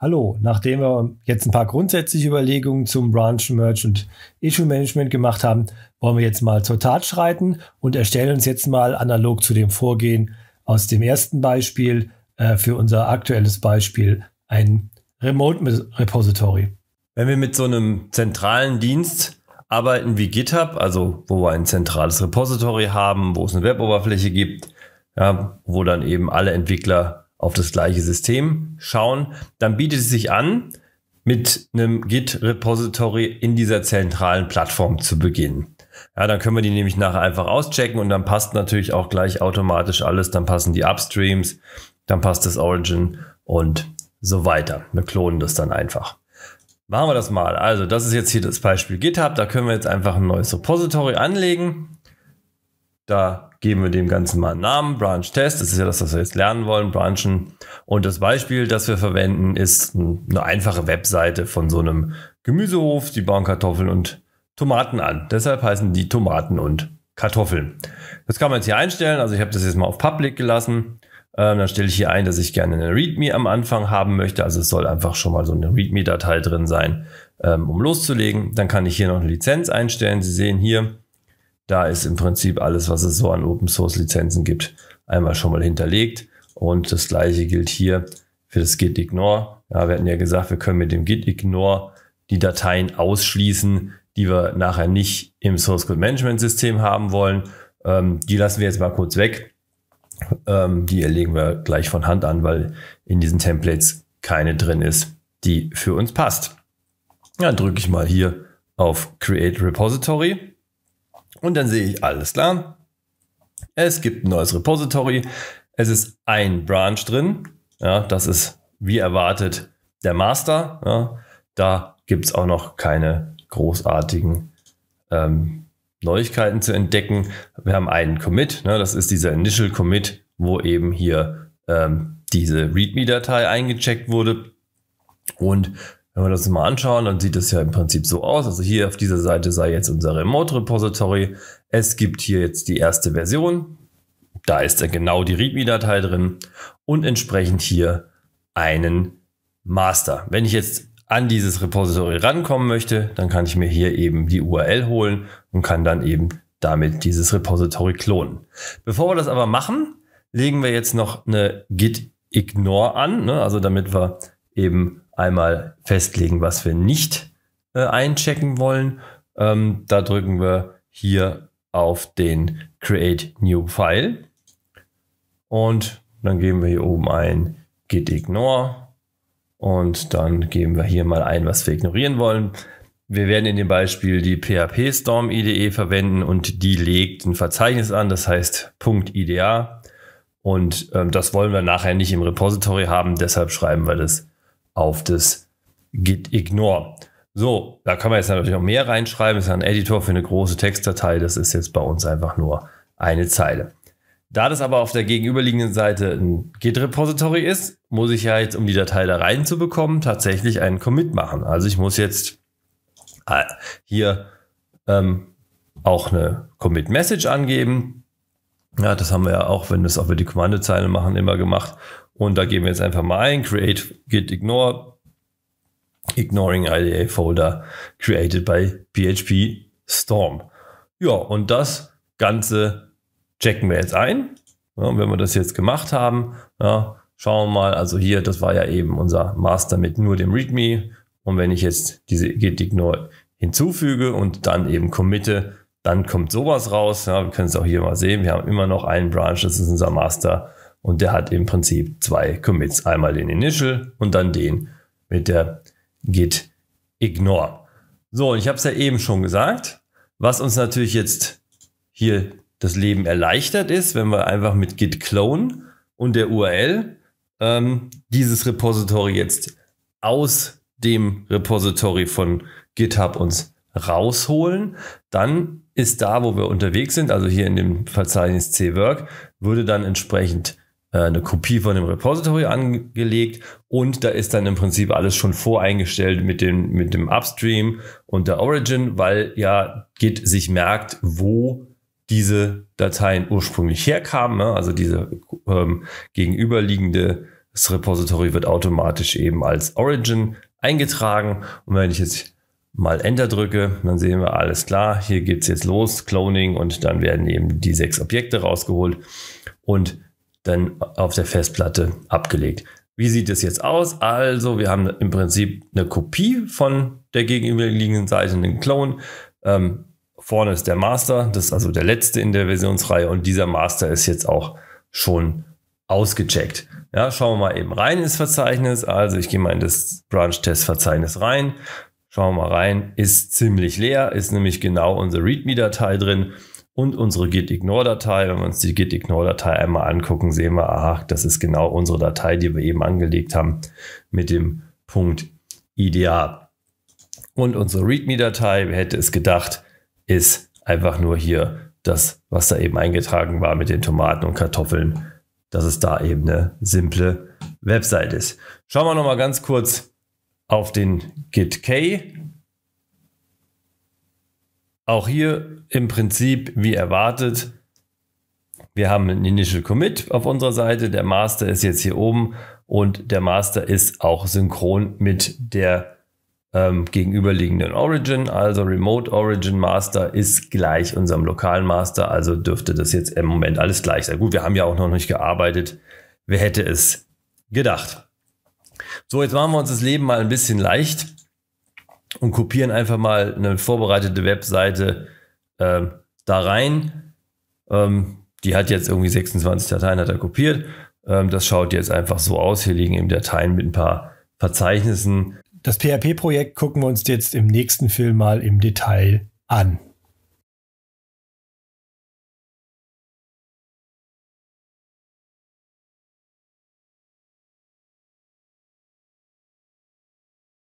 Hallo, nachdem wir jetzt ein paar grundsätzliche Überlegungen zum Branch Merge und Issue Management gemacht haben, wollen wir jetzt mal zur Tat schreiten und erstellen uns jetzt mal analog zu dem Vorgehen aus dem ersten Beispiel äh, für unser aktuelles Beispiel ein Remote Repository. Wenn wir mit so einem zentralen Dienst arbeiten wie GitHub, also wo wir ein zentrales Repository haben, wo es eine Weboberfläche gibt, ja, wo dann eben alle Entwickler auf das gleiche System schauen, dann bietet es sich an, mit einem Git-Repository in dieser zentralen Plattform zu beginnen. Ja, dann können wir die nämlich nachher einfach auschecken und dann passt natürlich auch gleich automatisch alles. Dann passen die Upstreams, dann passt das Origin und so weiter. Wir klonen das dann einfach. Machen wir das mal. Also, das ist jetzt hier das Beispiel GitHub. Da können wir jetzt einfach ein neues Repository anlegen. Da geben wir dem Ganzen mal einen Namen, Branch Test, das ist ja das, was wir jetzt lernen wollen, Branchen. Und das Beispiel, das wir verwenden, ist eine einfache Webseite von so einem Gemüsehof, die bauen Kartoffeln und Tomaten an. Deshalb heißen die Tomaten und Kartoffeln. Das kann man jetzt hier einstellen, also ich habe das jetzt mal auf Public gelassen. Ähm, dann stelle ich hier ein, dass ich gerne eine README am Anfang haben möchte, also es soll einfach schon mal so eine README-Datei drin sein, ähm, um loszulegen. Dann kann ich hier noch eine Lizenz einstellen. Sie sehen hier, da ist im Prinzip alles, was es so an Open Source Lizenzen gibt, einmal schon mal hinterlegt. Und das gleiche gilt hier für das Git Ignore. Ja, wir hatten ja gesagt, wir können mit dem Git Ignore die Dateien ausschließen, die wir nachher nicht im Source Code Management System haben wollen. Ähm, die lassen wir jetzt mal kurz weg. Ähm, die erlegen wir gleich von Hand an, weil in diesen Templates keine drin ist, die für uns passt. Dann drücke ich mal hier auf Create Repository und dann sehe ich, alles klar, es gibt ein neues Repository, es ist ein Branch drin, ja, das ist wie erwartet der Master. Ja, da gibt es auch noch keine großartigen ähm, Neuigkeiten zu entdecken. Wir haben einen Commit, ne, das ist dieser Initial Commit, wo eben hier ähm, diese README-Datei eingecheckt wurde. Und wenn wir das mal anschauen, dann sieht das ja im Prinzip so aus. Also hier auf dieser Seite sei jetzt unser Remote-Repository. Es gibt hier jetzt die erste Version. Da ist genau die README-Datei drin und entsprechend hier einen Master. Wenn ich jetzt an dieses Repository rankommen möchte, dann kann ich mir hier eben die URL holen und kann dann eben damit dieses Repository klonen. Bevor wir das aber machen, legen wir jetzt noch eine git ignore an, ne? also damit wir eben einmal festlegen, was wir nicht äh, einchecken wollen. Ähm, da drücken wir hier auf den Create New File und dann geben wir hier oben ein Git Ignore und dann geben wir hier mal ein, was wir ignorieren wollen. Wir werden in dem Beispiel die PHP Storm IDE verwenden und die legt ein Verzeichnis an, das heißt .ida und ähm, das wollen wir nachher nicht im Repository haben, deshalb schreiben wir das auf das Git Ignore. So, da kann man jetzt natürlich noch mehr reinschreiben. Ist ein Editor für eine große Textdatei. Das ist jetzt bei uns einfach nur eine Zeile. Da das aber auf der gegenüberliegenden Seite ein Git-Repository ist, muss ich ja jetzt, um die Datei da reinzubekommen, tatsächlich einen Commit machen. Also ich muss jetzt äh, hier ähm, auch eine Commit-Message angeben. Ja, das haben wir ja auch, wenn wir es auch über die Kommandozeile machen, immer gemacht. Und da geben wir jetzt einfach mal ein, create git ignore, ignoring IDA folder created by PHP Storm. Ja, und das Ganze checken wir jetzt ein. Ja, wenn wir das jetzt gemacht haben, ja, schauen wir mal, also hier, das war ja eben unser Master mit nur dem README. Und wenn ich jetzt diese git ignore hinzufüge und dann eben committe, dann kommt sowas raus. Ja, wir können es auch hier mal sehen. Wir haben immer noch einen Branch, das ist unser Master und der hat im Prinzip zwei Commits. Einmal den Initial und dann den mit der Git Ignore. So, und ich habe es ja eben schon gesagt, was uns natürlich jetzt hier das Leben erleichtert ist, wenn wir einfach mit Git Clone und der URL ähm, dieses Repository jetzt aus dem Repository von GitHub uns rausholen, dann ist da, wo wir unterwegs sind, also hier in dem Verzeichnis C-Work, würde dann entsprechend äh, eine Kopie von dem Repository angelegt und da ist dann im Prinzip alles schon voreingestellt mit dem, mit dem Upstream und der Origin, weil ja Git sich merkt, wo diese Dateien ursprünglich herkamen. Ne? Also diese ähm, gegenüberliegende Repository wird automatisch eben als Origin eingetragen. Und wenn ich jetzt mal Enter drücke, dann sehen wir alles klar. Hier geht's jetzt los, Cloning und dann werden eben die sechs Objekte rausgeholt und dann auf der Festplatte abgelegt. Wie sieht es jetzt aus? Also, wir haben im Prinzip eine Kopie von der gegenüberliegenden Seite, einen Clone. Ähm, vorne ist der Master, das ist also der letzte in der Versionsreihe und dieser Master ist jetzt auch schon ausgecheckt. Ja, schauen wir mal eben rein ins Verzeichnis. Also ich gehe mal in das Branch-Test-Verzeichnis rein. Schauen wir mal rein, ist ziemlich leer, ist nämlich genau unsere README-Datei drin und unsere Gitignore-Datei. Wenn wir uns die Gitignore-Datei einmal angucken, sehen wir, aha, das ist genau unsere Datei, die wir eben angelegt haben mit dem Punkt IDA. Und unsere README-Datei, wer hätte es gedacht, ist einfach nur hier das, was da eben eingetragen war mit den Tomaten und Kartoffeln, dass es da eben eine simple Website ist. Schauen wir nochmal ganz kurz auf den Git-K. Auch hier im Prinzip wie erwartet. Wir haben einen Initial Commit auf unserer Seite. Der Master ist jetzt hier oben und der Master ist auch synchron mit der ähm, gegenüberliegenden Origin. Also Remote Origin Master ist gleich unserem lokalen Master. Also dürfte das jetzt im Moment alles gleich sein. Gut, wir haben ja auch noch nicht gearbeitet. Wer hätte es gedacht? So, jetzt machen wir uns das Leben mal ein bisschen leicht und kopieren einfach mal eine vorbereitete Webseite äh, da rein. Ähm, die hat jetzt irgendwie 26 Dateien, hat er kopiert. Ähm, das schaut jetzt einfach so aus. Hier liegen eben Dateien mit ein paar Verzeichnissen. Das PHP-Projekt gucken wir uns jetzt im nächsten Film mal im Detail an.